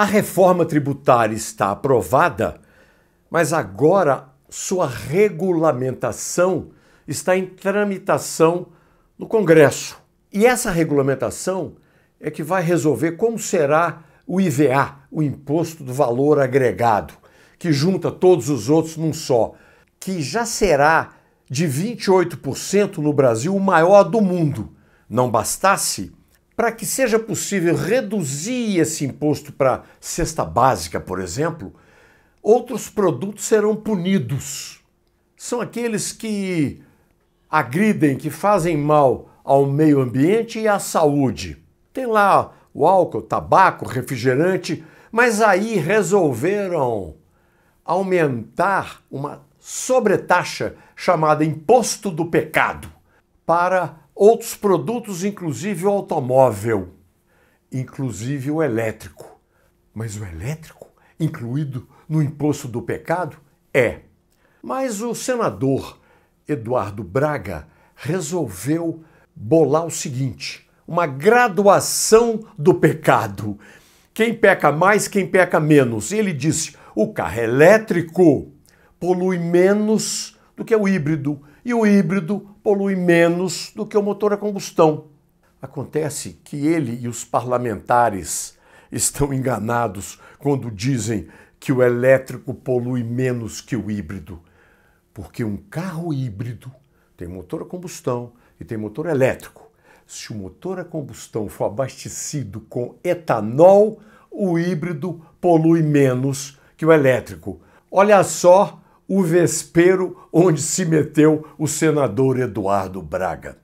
A reforma tributária está aprovada, mas agora sua regulamentação está em tramitação no Congresso. E essa regulamentação é que vai resolver como será o IVA, o Imposto do Valor Agregado, que junta todos os outros num só, que já será de 28% no Brasil, o maior do mundo. Não bastasse, para que seja possível reduzir esse imposto para cesta básica, por exemplo, outros produtos serão punidos. São aqueles que agridem, que fazem mal ao meio ambiente e à saúde. Tem lá o álcool, tabaco, refrigerante, mas aí resolveram aumentar uma sobretaxa chamada imposto do pecado para outros produtos, inclusive o automóvel, inclusive o elétrico. Mas o elétrico, incluído no imposto do pecado, é. Mas o senador Eduardo Braga resolveu bolar o seguinte: uma graduação do pecado. Quem peca mais, quem peca menos. E ele disse: o carro elétrico polui menos do que o híbrido, e o híbrido polui menos do que o motor a combustão. Acontece que ele e os parlamentares estão enganados quando dizem que o elétrico polui menos que o híbrido, porque um carro híbrido tem motor a combustão e tem motor elétrico. Se o motor a combustão for abastecido com etanol, o híbrido polui menos que o elétrico. Olha só o vespeiro onde se meteu o senador Eduardo Braga.